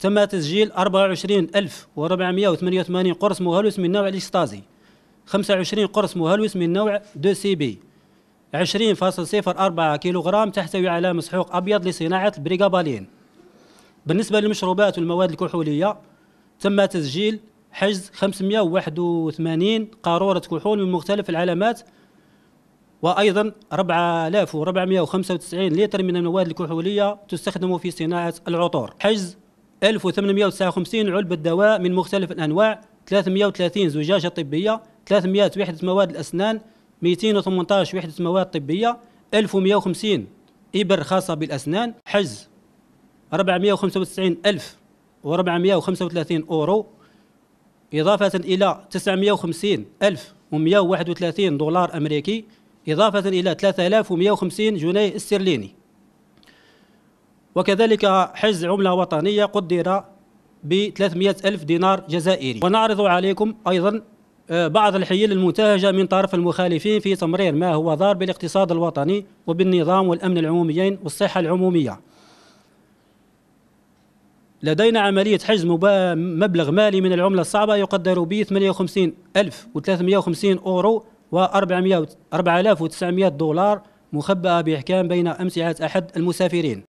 تم تسجيل 24488 قرص مهلوس من نوع الاكستازي 25 قرص مهلوس من نوع 2 سي بي 20.04 كيلوغرام تحتوي على مسحوق أبيض لصناعة البريغابالين بالنسبة للمشروبات والمواد الكحولية تم تسجيل حجز 581 قارورة كحول من مختلف العلامات وأيضا 4495 لتر من المواد الكحولية تستخدم في صناعة العطور حجز 1859 علبة دواء من مختلف الأنواع 330 زجاجة طبية 300 وحدة مواد الأسنان 218 وحدة مواد طبية 1150 إبر خاصة بالأسنان حجز 495 ألف و435 أورو إضافة إلى 950 ألف و131 دولار أمريكي إضافة إلى 3150 جنيه استرليني وكذلك حجز عملة وطنية قدر ب 300 ألف دينار جزائري ونعرض عليكم أيضا آه، بعض الحيل المنتهجة من طرف المخالفين في تمرير ما هو ضار بالاقتصاد الوطني وبالنظام والأمن العموميين والصحة العمومية لدينا عملية حجز مبلغ مالي من العملة الصعبة يقدر ب 58350 أورو و 4900 دولار مخبأة بإحكام بين أمتعة أحد المسافرين